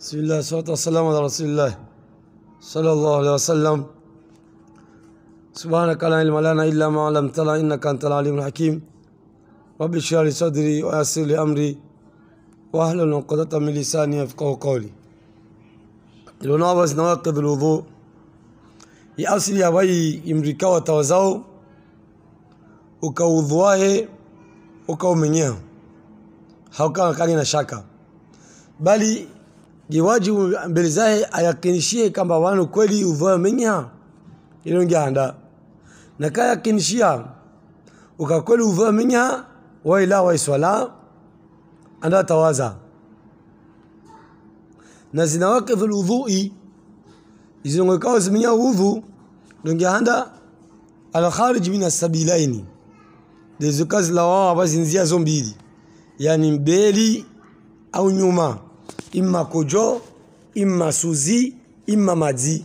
بسم الله والصلاة والسلام على رسول الله صلى الله عليه وسلم سبحانك لا علم لنا إلا ما علمتنا إنك أنت العليم الحكيم رب اشرح لي صدري ويسر لي أمري واحلل عقدة من لساني يفقه قولي لنعبس نواقض الوضوء يأصل يا بي إمريكا وتوزعوا ukauudhuae ukaumenyeho haukawa كان na shaka bali ndi wajibu mbele zaye ayakinishie kamba wanu kweli uvayo menya ilo ngianda nakayakinishia ukakweli uvayo menya waila waiswala anda tawaza na zinawakifu ludhui izongekao zimenya udhu ndongianda alkharij min asabilaini dezo kazi zo mbili yani mbeli au nyuma imma kojo imma suzi imma maji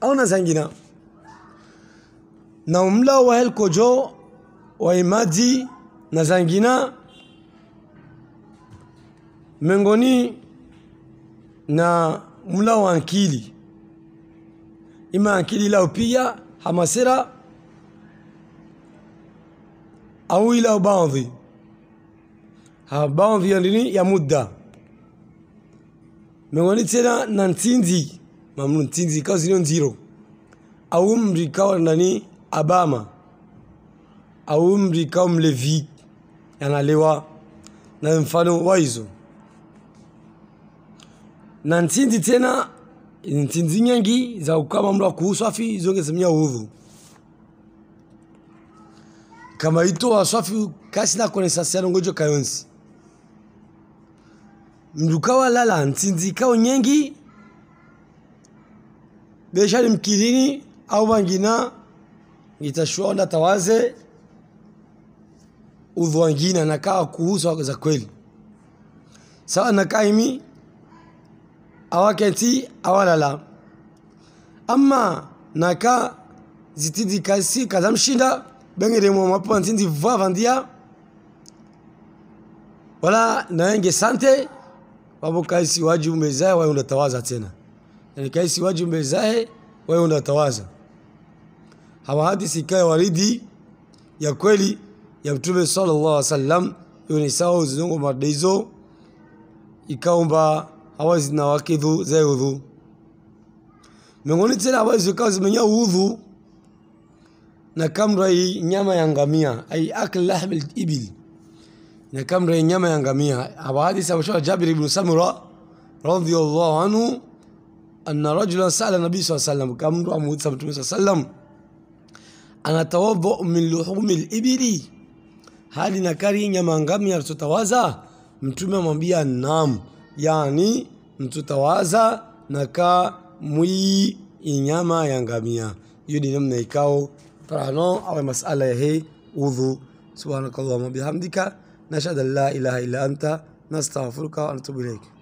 au na zangina na umla wa hel kojo wa imadi na zangina mengoni na mla wa ankili ima ankili lao pia hamasera au ila baadhi ha baadhi ya nini ya muda tena na ntsinzi mamlu ntsinzi kao zinio nziro mri kawa nani abama mri kawa mlevi yanalewa na mfano waizo na ntsinzi tena ntsinzi nyengi za ukama mamlo kuhusu zonge ziongesemia uvu kama ito waswafi kasi na konensasiano ngojo kayonsi mdukawa lala ntsinzi kao nyengi beshali mkilini au wangina ngitashua tawaze uvu wangina nakaa kuhusu za kweli sawa nakaimi awakenti awalala ama naka zitidi kasi kazamshinda bengeremo mapo ntinzi vava wala naenge sante Wapo kaisi waji umezae wewe unatawaza tena. Yani kaisi waji umezae wewe unatawaza. Hawa hadithi kaya waridi ya kweli ya Mtume sallallahu alaihi wasallam yoni sawa zungu madizo ikaomba hawazi na wakidhu zae udhu. Miongoni tena hawazi kwa zimenya udhu na kamra hii nyama ya ngamia ai akl lahmil ibil ni kama ile nyama ya ngamia. Hapa hadithi ya ameshoa Jabir ibn Samura radhiyallahu anhu anna rajulan sala nabii sallallahu alayhi wasallam kama mtu amuuliza mtume saa salam, anatawadha min luhumi libili, hali kari nyama ya ngamia tutawaza. Mtume amwambia naam, yani mtu tawaza na ka mwi inyama ya ngamia. Hiyo ni namna ikao prano au masala ya hei udhu. Subhanakallahumma bihamdika نشهد أن لا إله إلا أنت نستغفرك ونتوب إليك